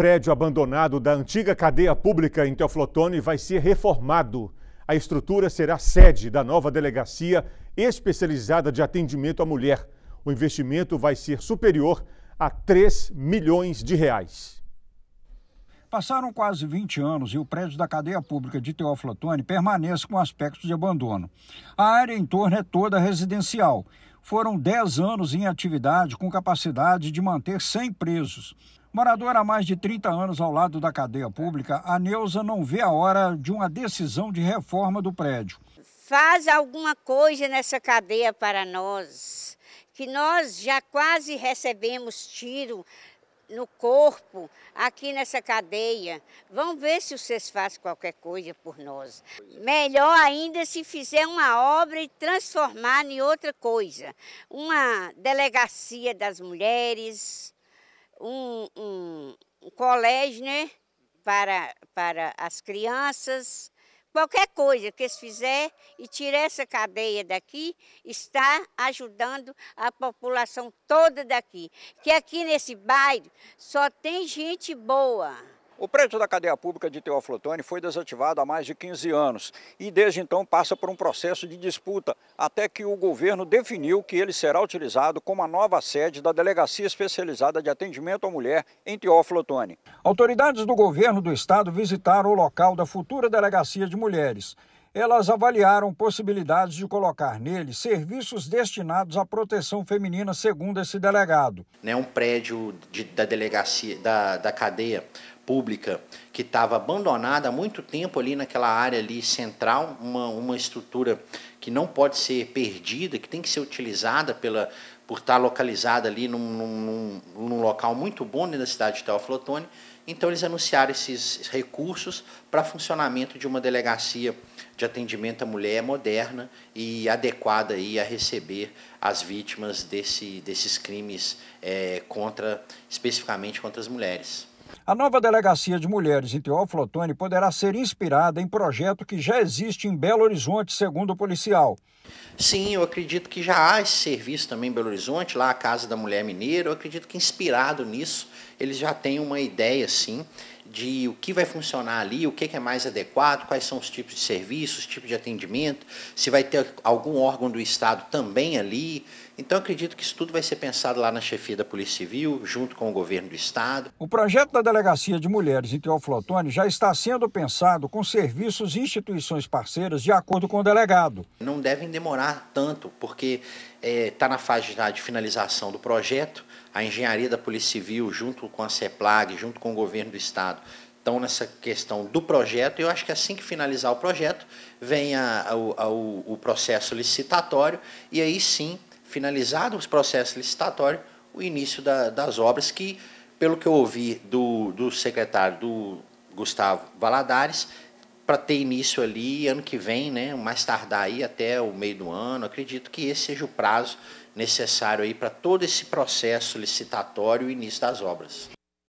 prédio abandonado da antiga cadeia pública em Teoflotone vai ser reformado. A estrutura será sede da nova delegacia especializada de atendimento à mulher. O investimento vai ser superior a 3 milhões de reais. Passaram quase 20 anos e o prédio da cadeia pública de Teoflotone permanece com aspectos de abandono. A área em torno é toda residencial. Foram 10 anos em atividade com capacidade de manter 100 presos. Moradora há mais de 30 anos ao lado da cadeia pública, a Neuza não vê a hora de uma decisão de reforma do prédio. Faz alguma coisa nessa cadeia para nós, que nós já quase recebemos tiro no corpo, aqui nessa cadeia. Vão ver se vocês fazem qualquer coisa por nós. Melhor ainda se fizer uma obra e transformar em outra coisa. Uma delegacia das mulheres, um, um, um colégio, né? Para, para as crianças, qualquer coisa que eles fizer e tirar essa cadeia daqui, está ajudando a população toda daqui. Que aqui nesse bairro só tem gente boa. O prédio da cadeia pública de Teófilo Otoni foi desativado há mais de 15 anos e desde então passa por um processo de disputa até que o governo definiu que ele será utilizado como a nova sede da Delegacia Especializada de Atendimento à Mulher em Teófilo Otoni. Autoridades do governo do estado visitaram o local da futura Delegacia de Mulheres elas avaliaram possibilidades de colocar nele serviços destinados à proteção feminina, segundo esse delegado. É um prédio de, da delegacia, da, da cadeia pública que estava abandonada há muito tempo ali naquela área ali central, uma, uma estrutura que não pode ser perdida, que tem que ser utilizada pela, por estar localizada ali num, num, num local muito bom dentro da cidade de Teoflotone. Então, eles anunciaram esses recursos para funcionamento de uma delegacia de atendimento à mulher moderna e adequada aí a receber as vítimas desse, desses crimes é, contra, especificamente contra as mulheres. A nova delegacia de mulheres em Teófilo Otoni poderá ser inspirada em projeto que já existe em Belo Horizonte, segundo o policial. Sim, eu acredito que já há esse serviço também em Belo Horizonte, lá a Casa da Mulher Mineira. Eu acredito que inspirado nisso, eles já têm uma ideia, sim, de o que vai funcionar ali, o que é mais adequado, quais são os tipos de serviços, tipo de atendimento, se vai ter algum órgão do Estado também ali. Então, acredito que isso tudo vai ser pensado lá na chefia da Polícia Civil, junto com o governo do Estado. O projeto da Delegacia de Mulheres em Teoflotone já está sendo pensado com serviços e instituições parceiras, de acordo com o delegado. Não devem demorar tanto, porque está eh, é, na fase de finalização do projeto a engenharia da Polícia Civil, junto com a CEPLAG, junto com o governo do Estado, estão nessa questão do projeto. E eu acho que assim que finalizar o projeto, vem a, a, a, o, o processo licitatório, e aí sim, finalizado o processo licitatório, o início da, das obras, que, pelo que eu ouvi do, do secretário do Gustavo Valadares, para ter início ali ano que vem, né? Mais tardar aí até o meio do ano. Acredito que esse seja o prazo necessário aí para todo esse processo licitatório e início das obras.